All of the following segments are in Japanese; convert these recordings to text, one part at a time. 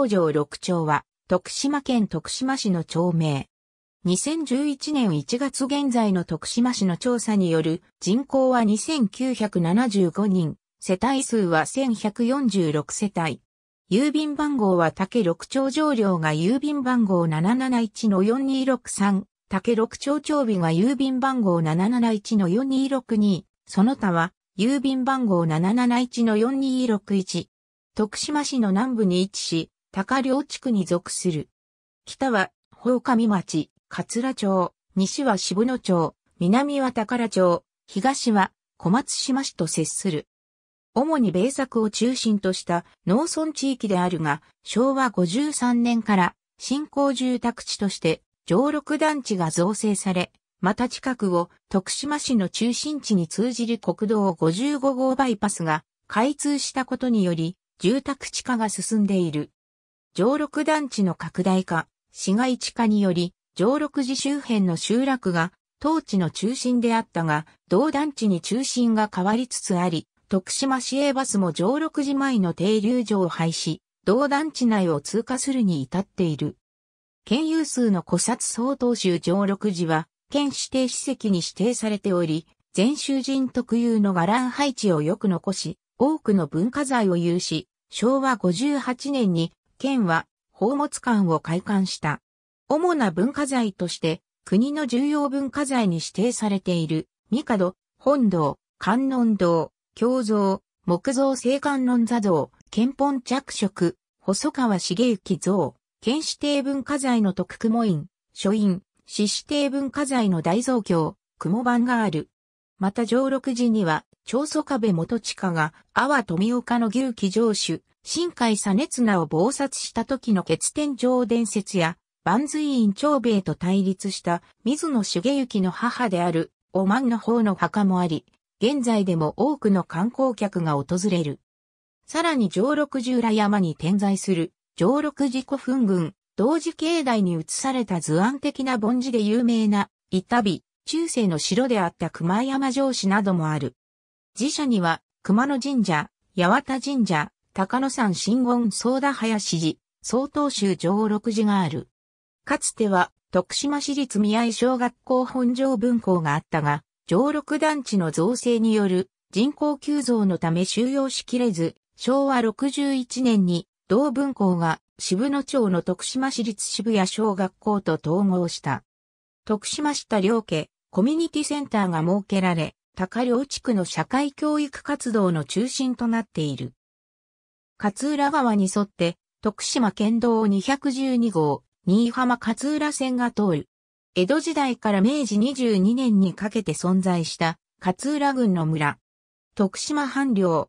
東城六町は、徳島県徳島市の町名。2011年1月現在の徳島市の調査による人口は2975人、世帯数は1146世帯。郵便番号は竹六町上領が郵便番号771-4263、竹六町町尾が郵便番号771-4262、その他は郵便番号771-4261。徳島市の南部に位置し、高梁地区に属する。北は、宝上町、桂町、西は渋野町、南は宝町、東は小松島市と接する。主に米作を中心とした農村地域であるが、昭和53年から新興住宅地として上六団地が造成され、また近くを徳島市の中心地に通じる国道55号バイパスが開通したことにより、住宅地化が進んでいる。上六団地の拡大化、市街地化により、上六寺周辺の集落が、当地の中心であったが、同団地に中心が変わりつつあり、徳島市営バスも上六寺前の停留所を廃止、同団地内を通過するに至っている。県有数の古刹総統州上六寺は、県指定史跡に指定されており、全州人特有の伽藍配置をよく残し、多くの文化財を有し、昭和58年に県は宝物館を開館した。主な文化財として国の重要文化財に指定されている、帝、本堂、観音堂、京像、木造聖観音座像、憲本着色、細川茂之像、県指定文化財の徳雲院、書院、市指定文化財の大蔵経、雲版がある。また上六寺には、長祖壁部元親が、阿波富岡の牛記城主、新海佐熱綱を謀殺した時の欠天上伝説や、万随院長兵衛と対立した水野茂之の母である、おまんの方の墓もあり、現在でも多くの観光客が訪れる。さらに上六十裏山に点在する上六寺古墳群、同時境内に移された図案的な盆地で有名な、伊丹、中世の城であった熊山城主などもある。寺社には、熊野神社、八幡神社、高野山新言総田林寺、総東州上六寺がある。かつては、徳島市立宮井小学校本庄分校があったが、上六団地の造成による人口急増のため収容しきれず、昭和61年に同分校が渋野町の徳島市立渋谷小学校と統合した。徳島市田両家コミュニティセンターが設けられ、高梁地区の社会教育活動の中心となっている。勝浦川に沿って、徳島県道212号、新居浜勝浦線が通る。江戸時代から明治22年にかけて存在した勝浦郡の村。徳島藩領。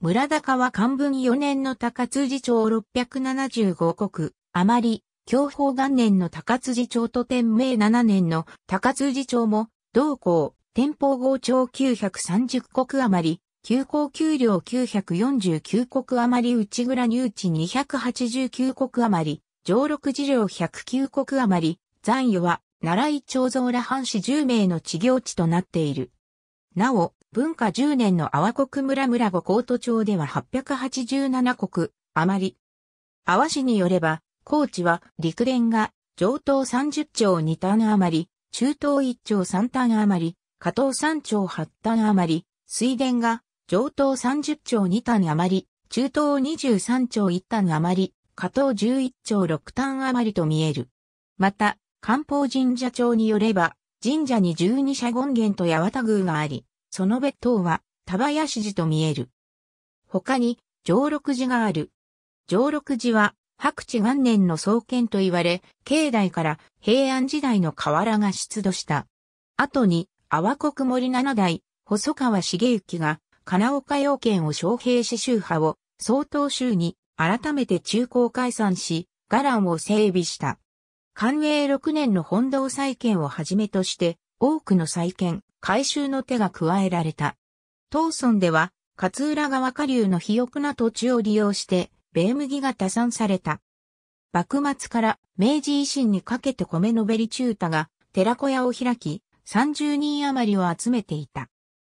村高は漢文4年の高辻町675国、あまり、享保元年の高辻町と天明7年の高辻町も、同校、天保合長930国余り、休校給料949国余り内蔵入地289国余り、上六事領109国余り、残余は、奈良井町蔵羅藩士10名の地業地となっている。なお、文化10年の阿波国村村後高都町では887国余り。阿波市によれば、高知は陸連が上等30町2単余り、中東1町3単余り、加藤山丁八端余り、水田が上東三十丁二端余り、中東十三丁一端余り、加藤十一丁六端余りと見える。また、漢方神社町によれば、神社に十二社権現と八幡宮があり、その別当は、田林寺と見える。他に、上六寺がある。上六寺は、白地元年の創建と言われ、境内から平安時代の河原が出土した。後に、阿波国森七代、細川茂之が、金岡要件を招平し宗派を、総統州に、改めて中高解散し、伽藍を整備した。寛永6年の本堂再建をはじめとして、多くの再建、改修の手が加えられた。東村では、勝浦川下流の肥沃な土地を利用して、米麦が多産された。幕末から明治維新にかけて米のべり中太が寺小屋を開き、30人余りを集めていた。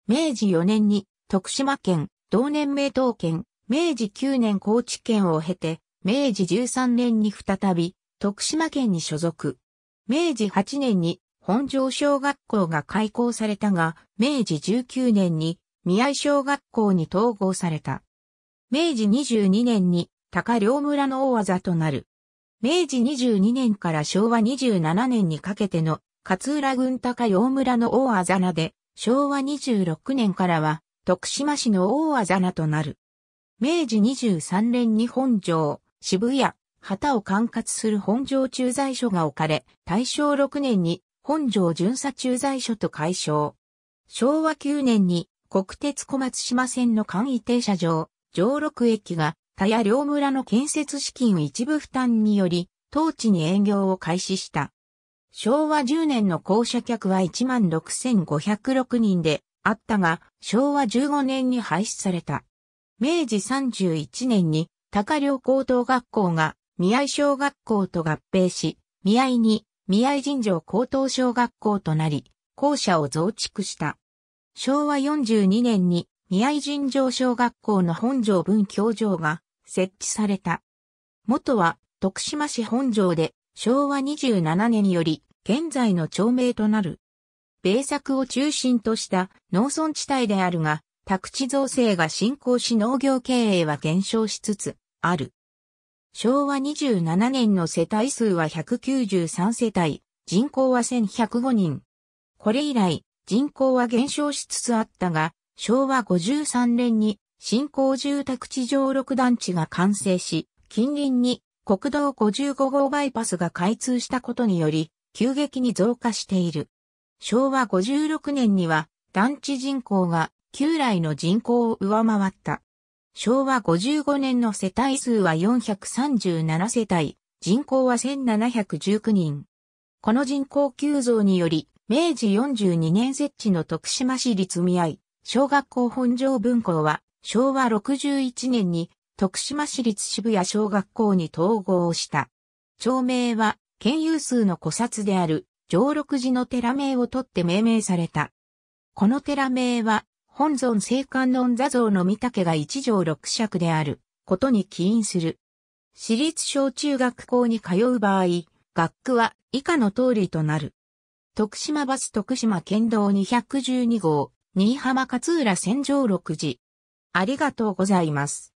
明治4年に徳島県、同年名東県、明治9年高知県を経て、明治13年に再び徳島県に所属。明治8年に本庄小学校が開校されたが、明治19年に宮井小学校に統合された。明治22年に高両村の大技となる。明治22年から昭和27年にかけての勝浦郡高陽村の大あざなで、昭和26年からは、徳島市の大あざなとなる。明治23年に本城、渋谷、旗を管轄する本城駐在所が置かれ、大正6年に本城巡査駐在所と解消。昭和9年に国鉄小松島線の簡易停車場、上六駅が田屋両村の建設資金一部負担により、当地に営業を開始した。昭和10年の校舎客は16,506人であったが、昭和15年に廃止された。明治31年に高梁高等学校が宮井小学校と合併し、宮井に宮井尋常高等小学校となり、校舎を増築した。昭和42年に宮井尋常小学校の本庄文教場が設置された。元は徳島市本庄で昭和27年より現在の町名となる。米作を中心とした農村地帯であるが、宅地造成が進行し農業経営は減少しつつある。昭和27年の世帯数は193世帯、人口は1105人。これ以来、人口は減少しつつあったが、昭和53年に新興住宅地上6団地が完成し、近隣に国道55号バイパスが開通したことにより、急激に増加している。昭和56年には団地人口が旧来の人口を上回った。昭和55年の世帯数は437世帯、人口は1719人。この人口急増により、明治42年設置の徳島市立見合小学校本庄分校は、昭和61年に徳島市立渋谷小学校に統合した。町名は県有数の古刹である常六寺の寺名を取って命名された。この寺名は、本尊聖観音座像の御岳が一条六尺であることに起因する。私立小中学校に通う場合、学区は以下の通りとなる。徳島バス徳島県道212号、新居浜勝浦線上六寺。ありがとうございます。